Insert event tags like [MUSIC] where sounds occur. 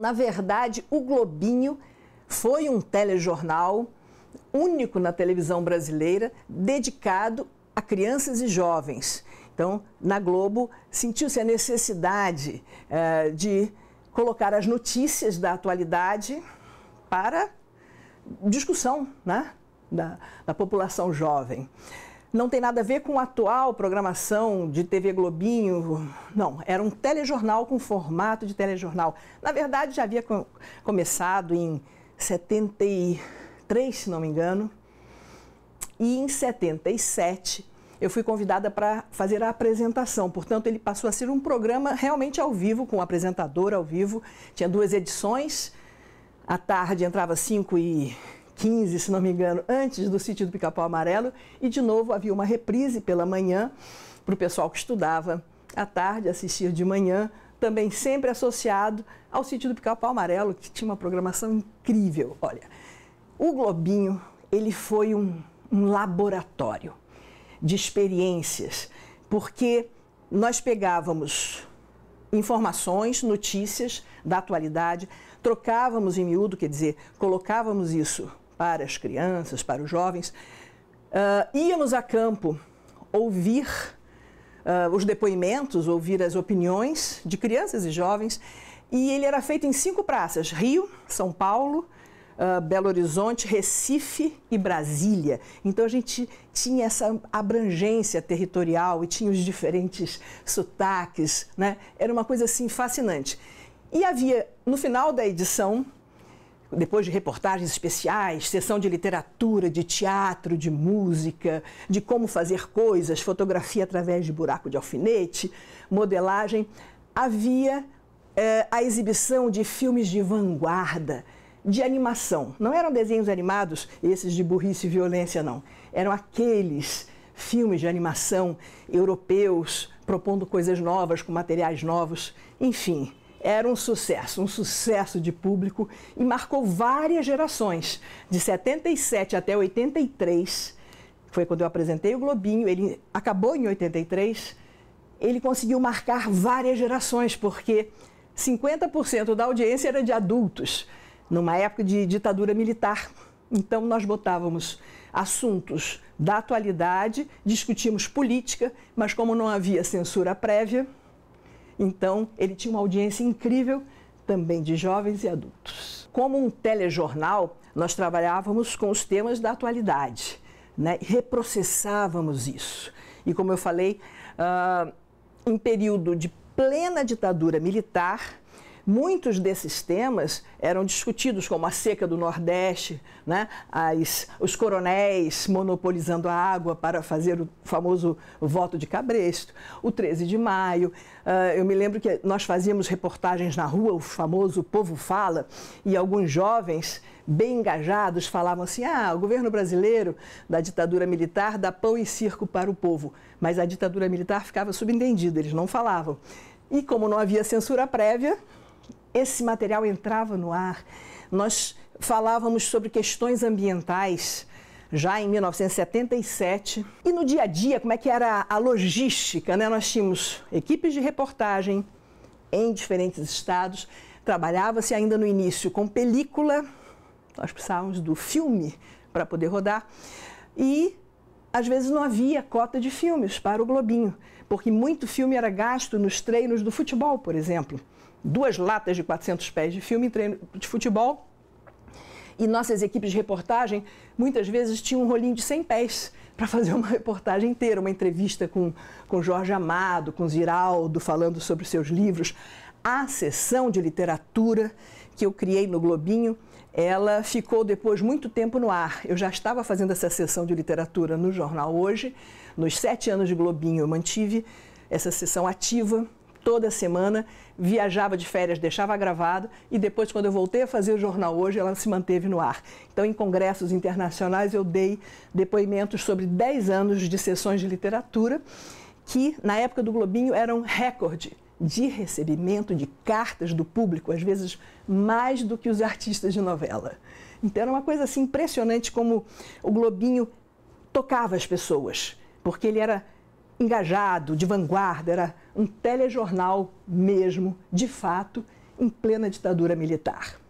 Na verdade, o Globinho foi um telejornal único na televisão brasileira dedicado a crianças e jovens. Então, na Globo, sentiu-se a necessidade eh, de colocar as notícias da atualidade para discussão né, da, da população jovem não tem nada a ver com a atual programação de TV Globinho, não. Era um telejornal com formato de telejornal. Na verdade, já havia com, começado em 73, se não me engano. E em 77 eu fui convidada para fazer a apresentação. Portanto, ele passou a ser um programa realmente ao vivo, com um apresentador ao vivo. Tinha duas edições. À tarde entrava 5 e 15, se não me engano, antes do sítio do Pica-Pau Amarelo. E, de novo, havia uma reprise pela manhã para o pessoal que estudava à tarde, assistir de manhã, também sempre associado ao sítio do Pica-Pau Amarelo, que tinha uma programação incrível. Olha, o Globinho, ele foi um, um laboratório de experiências, porque nós pegávamos informações, notícias da atualidade, trocávamos em miúdo, quer dizer, colocávamos isso para as crianças, para os jovens, uh, íamos a campo ouvir uh, os depoimentos, ouvir as opiniões de crianças e jovens, e ele era feito em cinco praças: Rio, São Paulo, Uh, Belo Horizonte, Recife e Brasília. Então a gente tinha essa abrangência territorial e tinha os diferentes sotaques, né? Era uma coisa assim fascinante. E havia no final da edição depois de reportagens especiais, sessão de literatura, de teatro, de música, de como fazer coisas, fotografia através de buraco de alfinete, modelagem, havia é, a exibição de filmes de vanguarda, de animação. Não eram desenhos animados, esses de burrice e violência, não. Eram aqueles filmes de animação europeus propondo coisas novas, com materiais novos, enfim era um sucesso, um sucesso de público e marcou várias gerações. De 77 até 83, foi quando eu apresentei o Globinho, ele acabou em 83, ele conseguiu marcar várias gerações, porque 50% da audiência era de adultos, numa época de ditadura militar. Então, nós botávamos assuntos da atualidade, discutíamos política, mas como não havia censura prévia, então, ele tinha uma audiência incrível também de jovens e adultos. Como um telejornal, nós trabalhávamos com os temas da atualidade, né? reprocessávamos isso. E como eu falei, uh, ah, em período de plena ditadura militar, Muitos desses temas eram discutidos, como a seca do Nordeste, né? As, os coronéis monopolizando a água para fazer o famoso voto de cabresto, o 13 de maio. Uh, eu me lembro que nós fazíamos reportagens na rua, o famoso Povo Fala, e alguns jovens bem engajados falavam assim: ah, o governo brasileiro da ditadura militar dá pão e circo para o povo. Mas a ditadura militar ficava subentendida, eles não falavam. E como não havia censura prévia, esse material entrava no ar. Nós falávamos sobre questões ambientais já em 1977. E no dia a dia, como é que era a logística? Né? Nós tínhamos equipes de reportagem em diferentes estados. Trabalhava-se ainda no início com película, nós precisávamos do filme para poder rodar. E às vezes não havia cota de filmes para o Globinho porque muito filme era gasto nos treinos do futebol, por exemplo. Duas latas de 400 pés de filme em treino de futebol. E nossas equipes de reportagem muitas vezes tinham um rolinho de 100 pés para fazer uma [LAUGHS] reportagem inteira, uma entrevista com, com Jorge Amado, com Ziraldo, falando sobre seus livros. A sessão de literatura que eu criei no Globinho, ela ficou depois muito tempo no ar. Eu já estava fazendo essa sessão de literatura no jornal hoje. Nos sete anos de Globinho, eu mantive essa sessão ativa toda semana, viajava de férias, deixava gravado e depois, quando eu voltei a fazer o jornal hoje, ela se manteve no ar. Então, em congressos internacionais, eu dei depoimentos sobre dez anos de sessões de literatura, que na época do Globinho eram recorde de recebimento de cartas do público, às vezes mais do que os artistas de novela. Então era uma coisa assim impressionante como o Globinho tocava as pessoas, porque ele era engajado, de vanguarda, era um telejornal mesmo, de fato, em plena ditadura militar.